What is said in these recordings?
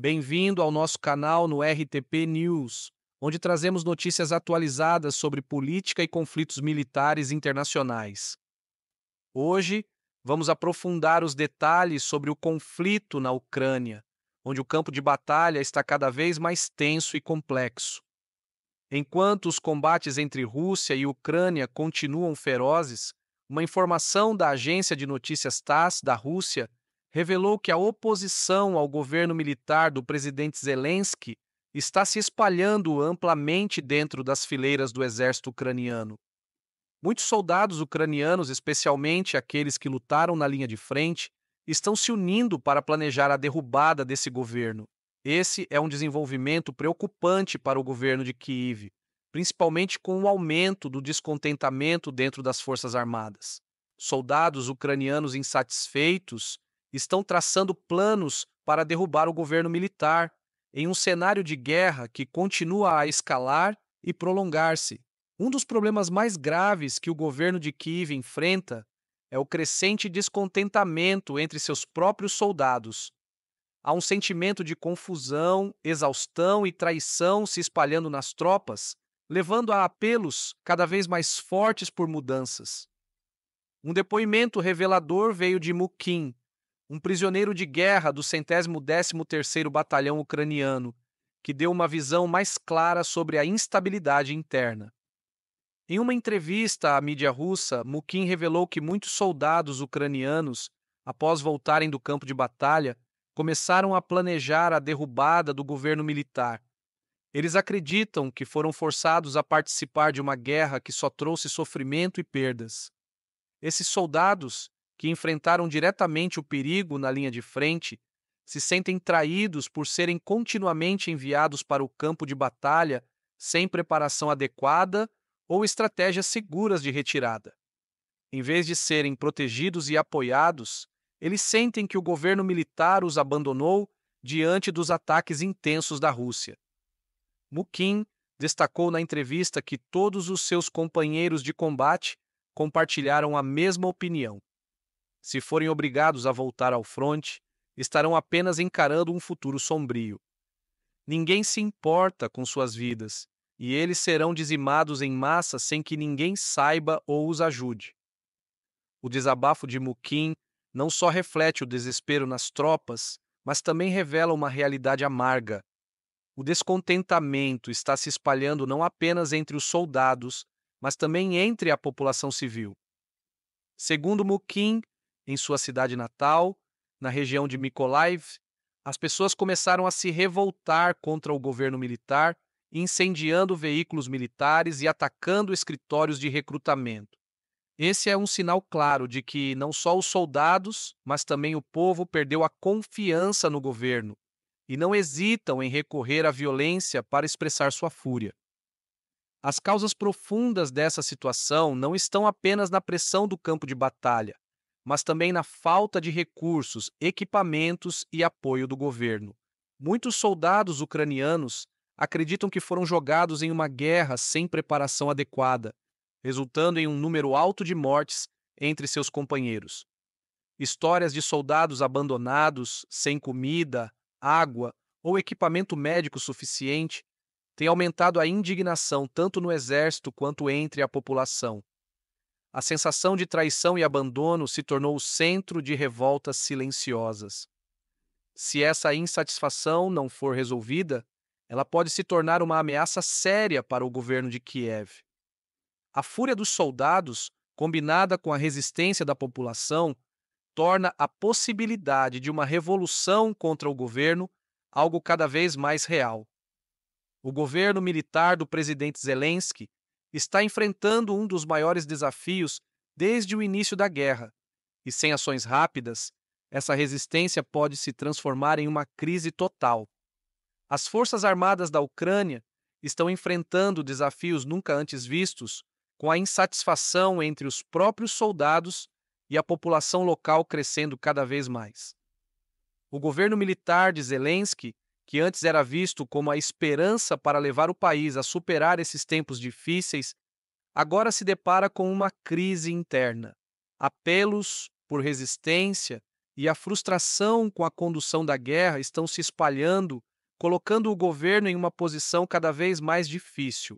Bem-vindo ao nosso canal no RTP News, onde trazemos notícias atualizadas sobre política e conflitos militares internacionais. Hoje, vamos aprofundar os detalhes sobre o conflito na Ucrânia, onde o campo de batalha está cada vez mais tenso e complexo. Enquanto os combates entre Rússia e Ucrânia continuam ferozes, uma informação da agência de notícias TASS da Rússia revelou que a oposição ao governo militar do presidente Zelensky está se espalhando amplamente dentro das fileiras do exército ucraniano. Muitos soldados ucranianos, especialmente aqueles que lutaram na linha de frente, estão se unindo para planejar a derrubada desse governo. Esse é um desenvolvimento preocupante para o governo de Kiev, principalmente com o aumento do descontentamento dentro das Forças Armadas. Soldados ucranianos insatisfeitos estão traçando planos para derrubar o governo militar, em um cenário de guerra que continua a escalar e prolongar-se. Um dos problemas mais graves que o governo de Kiev enfrenta é o crescente descontentamento entre seus próprios soldados. Há um sentimento de confusão, exaustão e traição se espalhando nas tropas, levando a apelos cada vez mais fortes por mudanças. Um depoimento revelador veio de Mukin, um prisioneiro de guerra do centésimo décimo terceiro Batalhão Ucraniano, que deu uma visão mais clara sobre a instabilidade interna. Em uma entrevista à mídia russa, Mukin revelou que muitos soldados ucranianos, após voltarem do campo de batalha, começaram a planejar a derrubada do governo militar. Eles acreditam que foram forçados a participar de uma guerra que só trouxe sofrimento e perdas. Esses soldados, que enfrentaram diretamente o perigo na linha de frente, se sentem traídos por serem continuamente enviados para o campo de batalha sem preparação adequada ou estratégias seguras de retirada. Em vez de serem protegidos e apoiados, eles sentem que o governo militar os abandonou diante dos ataques intensos da Rússia. Mukin destacou na entrevista que todos os seus companheiros de combate compartilharam a mesma opinião. Se forem obrigados a voltar ao fronte, estarão apenas encarando um futuro sombrio. Ninguém se importa com suas vidas, e eles serão dizimados em massa sem que ninguém saiba ou os ajude. O desabafo de Mukim não só reflete o desespero nas tropas, mas também revela uma realidade amarga. O descontentamento está se espalhando não apenas entre os soldados, mas também entre a população civil. Segundo Mukim, em sua cidade natal, na região de Mykolaiv, as pessoas começaram a se revoltar contra o governo militar, incendiando veículos militares e atacando escritórios de recrutamento. Esse é um sinal claro de que não só os soldados, mas também o povo perdeu a confiança no governo e não hesitam em recorrer à violência para expressar sua fúria. As causas profundas dessa situação não estão apenas na pressão do campo de batalha, mas também na falta de recursos, equipamentos e apoio do governo. Muitos soldados ucranianos acreditam que foram jogados em uma guerra sem preparação adequada, resultando em um número alto de mortes entre seus companheiros. Histórias de soldados abandonados, sem comida, água ou equipamento médico suficiente têm aumentado a indignação tanto no exército quanto entre a população. A sensação de traição e abandono se tornou o centro de revoltas silenciosas. Se essa insatisfação não for resolvida, ela pode se tornar uma ameaça séria para o governo de Kiev. A fúria dos soldados, combinada com a resistência da população, torna a possibilidade de uma revolução contra o governo algo cada vez mais real. O governo militar do presidente Zelensky está enfrentando um dos maiores desafios desde o início da guerra, e sem ações rápidas, essa resistência pode se transformar em uma crise total. As Forças Armadas da Ucrânia estão enfrentando desafios nunca antes vistos, com a insatisfação entre os próprios soldados e a população local crescendo cada vez mais. O governo militar de Zelensky que antes era visto como a esperança para levar o país a superar esses tempos difíceis, agora se depara com uma crise interna. Apelos por resistência e a frustração com a condução da guerra estão se espalhando, colocando o governo em uma posição cada vez mais difícil.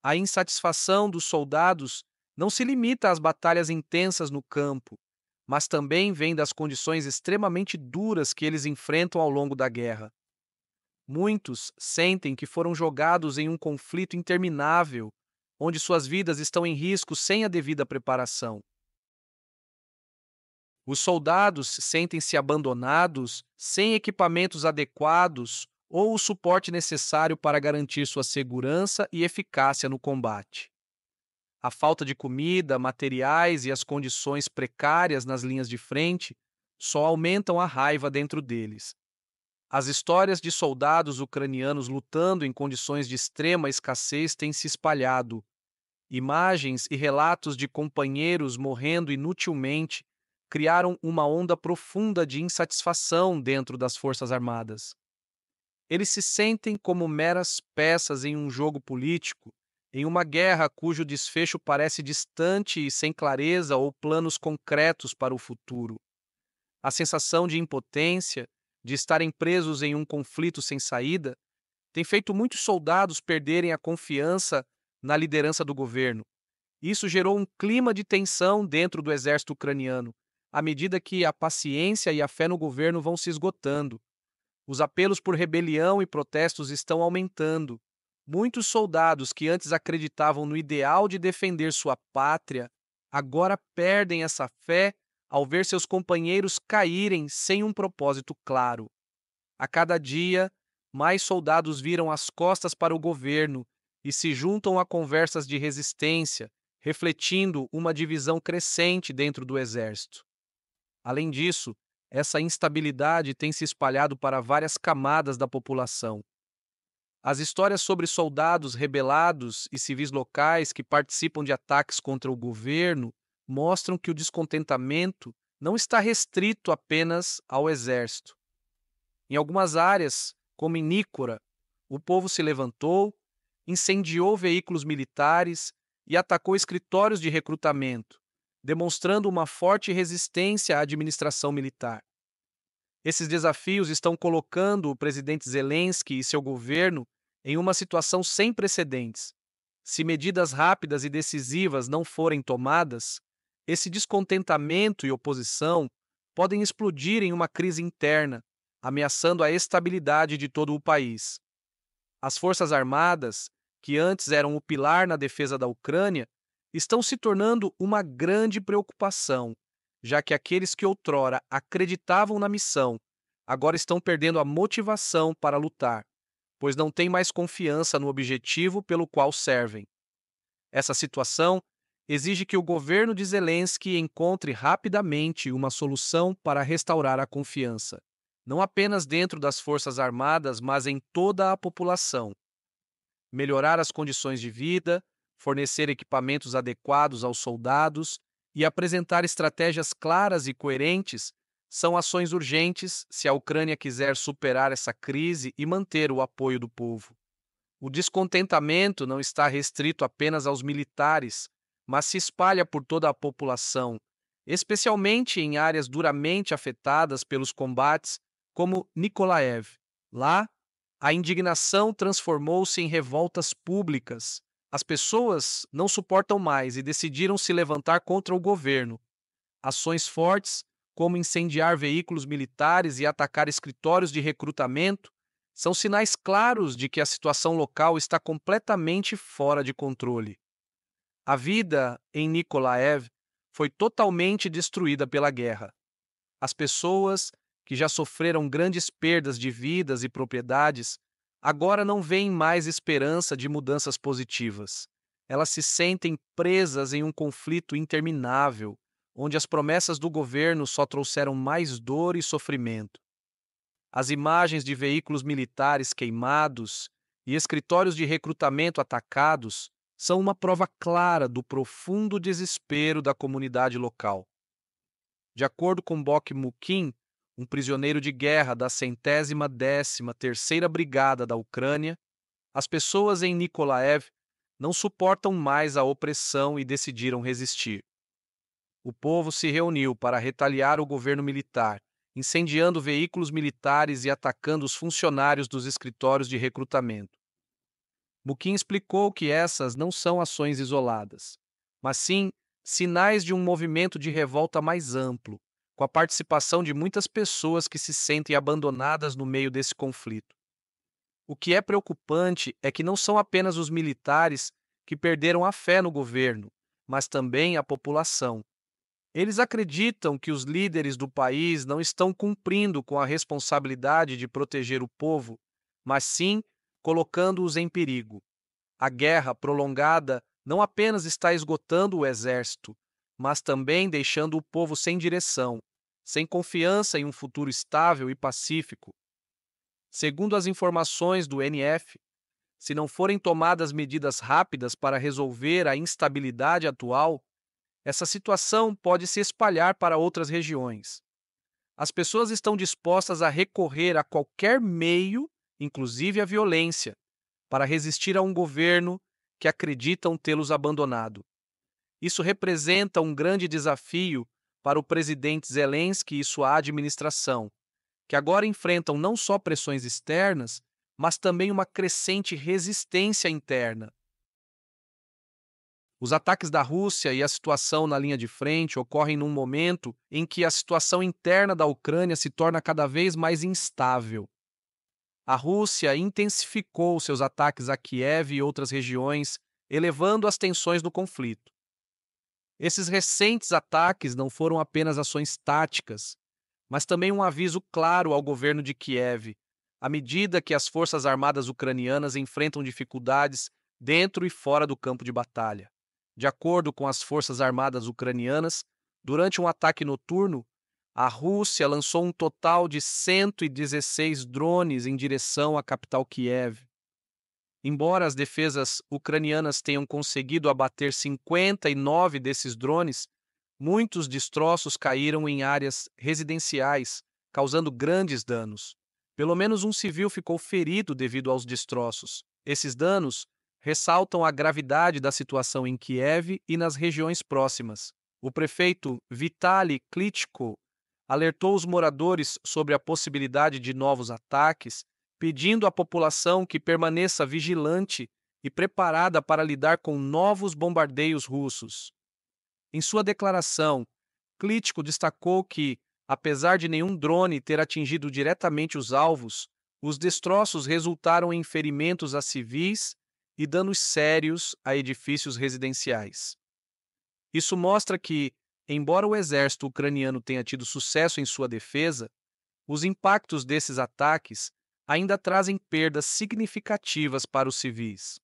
A insatisfação dos soldados não se limita às batalhas intensas no campo, mas também vem das condições extremamente duras que eles enfrentam ao longo da guerra. Muitos sentem que foram jogados em um conflito interminável, onde suas vidas estão em risco sem a devida preparação. Os soldados sentem-se abandonados, sem equipamentos adequados ou o suporte necessário para garantir sua segurança e eficácia no combate. A falta de comida, materiais e as condições precárias nas linhas de frente só aumentam a raiva dentro deles, as histórias de soldados ucranianos lutando em condições de extrema escassez têm se espalhado. Imagens e relatos de companheiros morrendo inutilmente criaram uma onda profunda de insatisfação dentro das Forças Armadas. Eles se sentem como meras peças em um jogo político, em uma guerra cujo desfecho parece distante e sem clareza ou planos concretos para o futuro. A sensação de impotência de estarem presos em um conflito sem saída, tem feito muitos soldados perderem a confiança na liderança do governo. Isso gerou um clima de tensão dentro do exército ucraniano, à medida que a paciência e a fé no governo vão se esgotando. Os apelos por rebelião e protestos estão aumentando. Muitos soldados que antes acreditavam no ideal de defender sua pátria agora perdem essa fé ao ver seus companheiros caírem sem um propósito claro. A cada dia, mais soldados viram as costas para o governo e se juntam a conversas de resistência, refletindo uma divisão crescente dentro do exército. Além disso, essa instabilidade tem se espalhado para várias camadas da população. As histórias sobre soldados rebelados e civis locais que participam de ataques contra o governo mostram que o descontentamento não está restrito apenas ao exército. Em algumas áreas, como em Nícora, o povo se levantou, incendiou veículos militares e atacou escritórios de recrutamento, demonstrando uma forte resistência à administração militar. Esses desafios estão colocando o presidente Zelensky e seu governo em uma situação sem precedentes. Se medidas rápidas e decisivas não forem tomadas, esse descontentamento e oposição podem explodir em uma crise interna, ameaçando a estabilidade de todo o país. As Forças Armadas, que antes eram o pilar na defesa da Ucrânia, estão se tornando uma grande preocupação, já que aqueles que outrora acreditavam na missão agora estão perdendo a motivação para lutar, pois não têm mais confiança no objetivo pelo qual servem. Essa situação exige que o governo de Zelensky encontre rapidamente uma solução para restaurar a confiança, não apenas dentro das Forças Armadas, mas em toda a população. Melhorar as condições de vida, fornecer equipamentos adequados aos soldados e apresentar estratégias claras e coerentes são ações urgentes se a Ucrânia quiser superar essa crise e manter o apoio do povo. O descontentamento não está restrito apenas aos militares, mas se espalha por toda a população, especialmente em áreas duramente afetadas pelos combates, como Nikolaev. Lá, a indignação transformou-se em revoltas públicas. As pessoas não suportam mais e decidiram se levantar contra o governo. Ações fortes, como incendiar veículos militares e atacar escritórios de recrutamento, são sinais claros de que a situação local está completamente fora de controle. A vida em Nikolaev foi totalmente destruída pela guerra. As pessoas que já sofreram grandes perdas de vidas e propriedades agora não veem mais esperança de mudanças positivas. Elas se sentem presas em um conflito interminável, onde as promessas do governo só trouxeram mais dor e sofrimento. As imagens de veículos militares queimados e escritórios de recrutamento atacados são uma prova clara do profundo desespero da comunidade local. De acordo com Bok Mukin, um prisioneiro de guerra da centésima décima terceira brigada da Ucrânia, as pessoas em Nikolaev não suportam mais a opressão e decidiram resistir. O povo se reuniu para retaliar o governo militar, incendiando veículos militares e atacando os funcionários dos escritórios de recrutamento. Buquin explicou que essas não são ações isoladas, mas sim sinais de um movimento de revolta mais amplo, com a participação de muitas pessoas que se sentem abandonadas no meio desse conflito. O que é preocupante é que não são apenas os militares que perderam a fé no governo, mas também a população. Eles acreditam que os líderes do país não estão cumprindo com a responsabilidade de proteger o povo, mas sim colocando-os em perigo. A guerra prolongada não apenas está esgotando o exército, mas também deixando o povo sem direção, sem confiança em um futuro estável e pacífico. Segundo as informações do NF, se não forem tomadas medidas rápidas para resolver a instabilidade atual, essa situação pode se espalhar para outras regiões. As pessoas estão dispostas a recorrer a qualquer meio inclusive a violência, para resistir a um governo que acreditam tê-los abandonado. Isso representa um grande desafio para o presidente Zelensky e sua administração, que agora enfrentam não só pressões externas, mas também uma crescente resistência interna. Os ataques da Rússia e a situação na linha de frente ocorrem num momento em que a situação interna da Ucrânia se torna cada vez mais instável a Rússia intensificou seus ataques a Kiev e outras regiões, elevando as tensões no conflito. Esses recentes ataques não foram apenas ações táticas, mas também um aviso claro ao governo de Kiev, à medida que as forças armadas ucranianas enfrentam dificuldades dentro e fora do campo de batalha. De acordo com as forças armadas ucranianas, durante um ataque noturno, a Rússia lançou um total de 116 drones em direção à capital Kiev. Embora as defesas ucranianas tenham conseguido abater 59 desses drones, muitos destroços caíram em áreas residenciais, causando grandes danos. Pelo menos um civil ficou ferido devido aos destroços. Esses danos ressaltam a gravidade da situação em Kiev e nas regiões próximas. O prefeito Vitali Klitschko alertou os moradores sobre a possibilidade de novos ataques, pedindo à população que permaneça vigilante e preparada para lidar com novos bombardeios russos. Em sua declaração, Klitschko destacou que, apesar de nenhum drone ter atingido diretamente os alvos, os destroços resultaram em ferimentos a civis e danos sérios a edifícios residenciais. Isso mostra que, Embora o exército ucraniano tenha tido sucesso em sua defesa, os impactos desses ataques ainda trazem perdas significativas para os civis.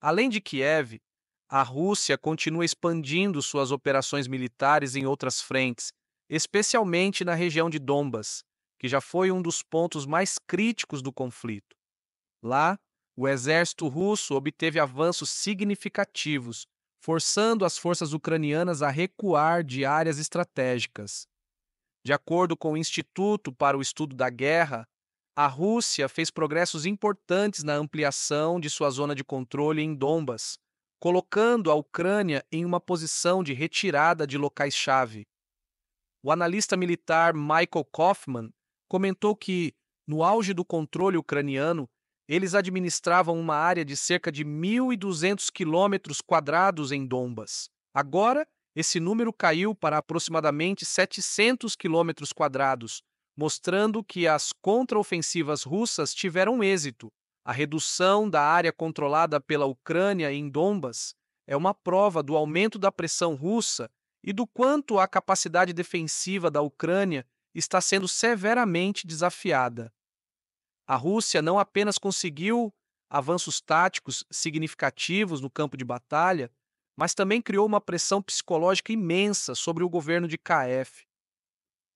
Além de Kiev, a Rússia continua expandindo suas operações militares em outras frentes, especialmente na região de Donbas, que já foi um dos pontos mais críticos do conflito. Lá, o exército russo obteve avanços significativos forçando as forças ucranianas a recuar de áreas estratégicas. De acordo com o Instituto para o Estudo da Guerra, a Rússia fez progressos importantes na ampliação de sua zona de controle em Dombas, colocando a Ucrânia em uma posição de retirada de locais-chave. O analista militar Michael Kaufman comentou que, no auge do controle ucraniano, eles administravam uma área de cerca de 1.200 quilômetros quadrados em Dombas. Agora, esse número caiu para aproximadamente 700 quilômetros quadrados, mostrando que as contraofensivas russas tiveram êxito. A redução da área controlada pela Ucrânia em Dombas é uma prova do aumento da pressão russa e do quanto a capacidade defensiva da Ucrânia está sendo severamente desafiada. A Rússia não apenas conseguiu avanços táticos significativos no campo de batalha, mas também criou uma pressão psicológica imensa sobre o governo de KF.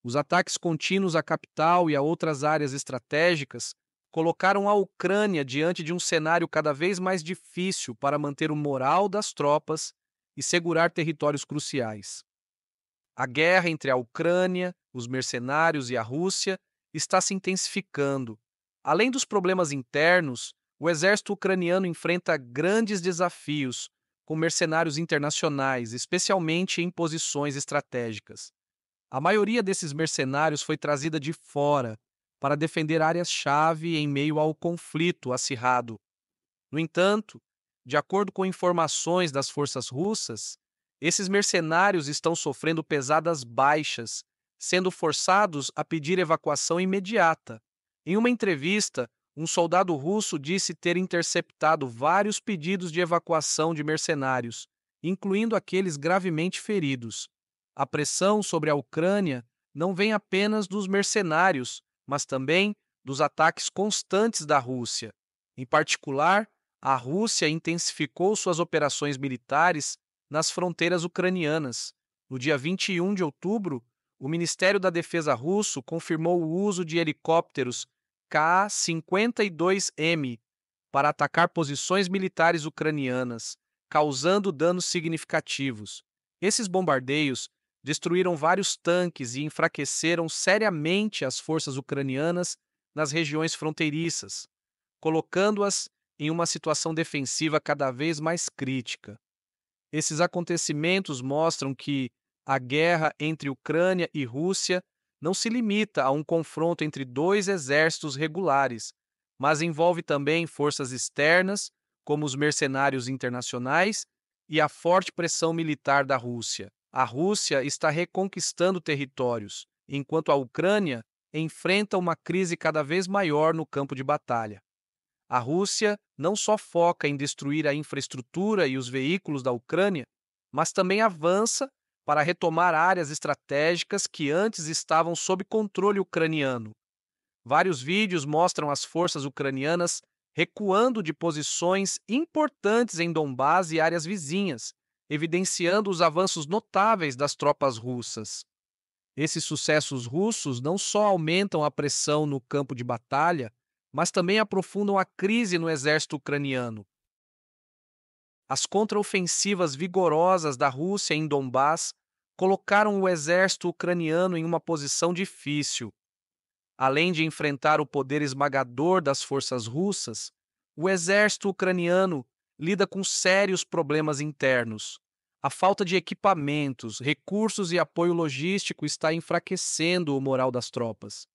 Os ataques contínuos à capital e a outras áreas estratégicas colocaram a Ucrânia diante de um cenário cada vez mais difícil para manter o moral das tropas e segurar territórios cruciais. A guerra entre a Ucrânia, os mercenários e a Rússia está se intensificando, Além dos problemas internos, o exército ucraniano enfrenta grandes desafios com mercenários internacionais, especialmente em posições estratégicas. A maioria desses mercenários foi trazida de fora para defender áreas-chave em meio ao conflito acirrado. No entanto, de acordo com informações das forças russas, esses mercenários estão sofrendo pesadas baixas, sendo forçados a pedir evacuação imediata em uma entrevista, um soldado russo disse ter interceptado vários pedidos de evacuação de mercenários, incluindo aqueles gravemente feridos. A pressão sobre a Ucrânia não vem apenas dos mercenários, mas também dos ataques constantes da Rússia. Em particular, a Rússia intensificou suas operações militares nas fronteiras ucranianas. No dia 21 de outubro, o Ministério da Defesa russo confirmou o uso de helicópteros K-52M para atacar posições militares ucranianas, causando danos significativos. Esses bombardeios destruíram vários tanques e enfraqueceram seriamente as forças ucranianas nas regiões fronteiriças, colocando-as em uma situação defensiva cada vez mais crítica. Esses acontecimentos mostram que a guerra entre Ucrânia e Rússia não se limita a um confronto entre dois exércitos regulares, mas envolve também forças externas, como os mercenários internacionais, e a forte pressão militar da Rússia. A Rússia está reconquistando territórios, enquanto a Ucrânia enfrenta uma crise cada vez maior no campo de batalha. A Rússia não só foca em destruir a infraestrutura e os veículos da Ucrânia, mas também avança para retomar áreas estratégicas que antes estavam sob controle ucraniano. Vários vídeos mostram as forças ucranianas recuando de posições importantes em Donbás e áreas vizinhas, evidenciando os avanços notáveis das tropas russas. Esses sucessos russos não só aumentam a pressão no campo de batalha, mas também aprofundam a crise no exército ucraniano. As contraofensivas vigorosas da Rússia em Donbás colocaram o exército ucraniano em uma posição difícil. Além de enfrentar o poder esmagador das forças russas, o exército ucraniano lida com sérios problemas internos. A falta de equipamentos, recursos e apoio logístico está enfraquecendo o moral das tropas.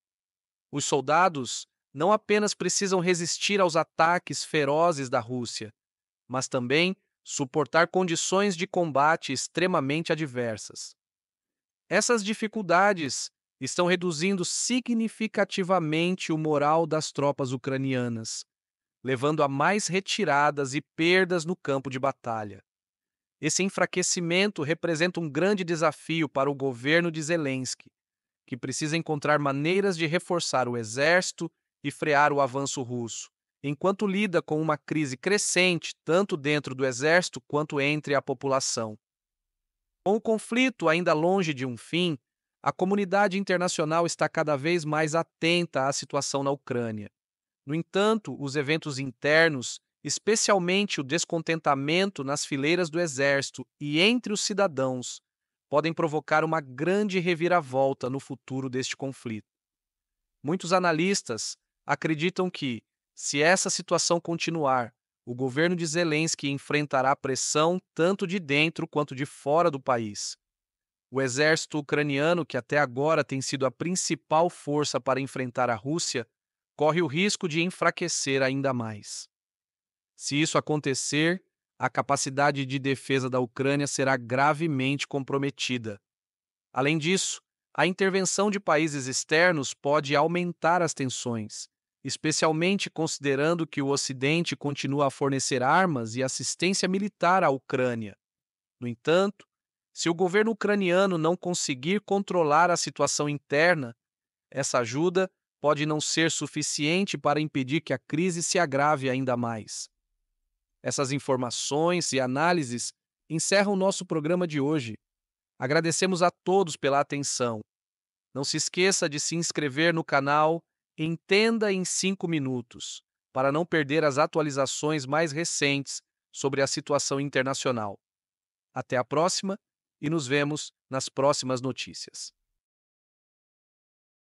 Os soldados não apenas precisam resistir aos ataques ferozes da Rússia, mas também suportar condições de combate extremamente adversas. Essas dificuldades estão reduzindo significativamente o moral das tropas ucranianas, levando a mais retiradas e perdas no campo de batalha. Esse enfraquecimento representa um grande desafio para o governo de Zelensky, que precisa encontrar maneiras de reforçar o exército e frear o avanço russo, enquanto lida com uma crise crescente tanto dentro do exército quanto entre a população. Com o conflito ainda longe de um fim, a comunidade internacional está cada vez mais atenta à situação na Ucrânia. No entanto, os eventos internos, especialmente o descontentamento nas fileiras do exército e entre os cidadãos, podem provocar uma grande reviravolta no futuro deste conflito. Muitos analistas acreditam que, se essa situação continuar, o governo de Zelensky enfrentará pressão tanto de dentro quanto de fora do país. O exército ucraniano, que até agora tem sido a principal força para enfrentar a Rússia, corre o risco de enfraquecer ainda mais. Se isso acontecer, a capacidade de defesa da Ucrânia será gravemente comprometida. Além disso, a intervenção de países externos pode aumentar as tensões especialmente considerando que o Ocidente continua a fornecer armas e assistência militar à Ucrânia. No entanto, se o governo ucraniano não conseguir controlar a situação interna, essa ajuda pode não ser suficiente para impedir que a crise se agrave ainda mais. Essas informações e análises encerram nosso programa de hoje. Agradecemos a todos pela atenção. Não se esqueça de se inscrever no canal Entenda em 5 minutos, para não perder as atualizações mais recentes sobre a situação internacional. Até a próxima e nos vemos nas próximas notícias.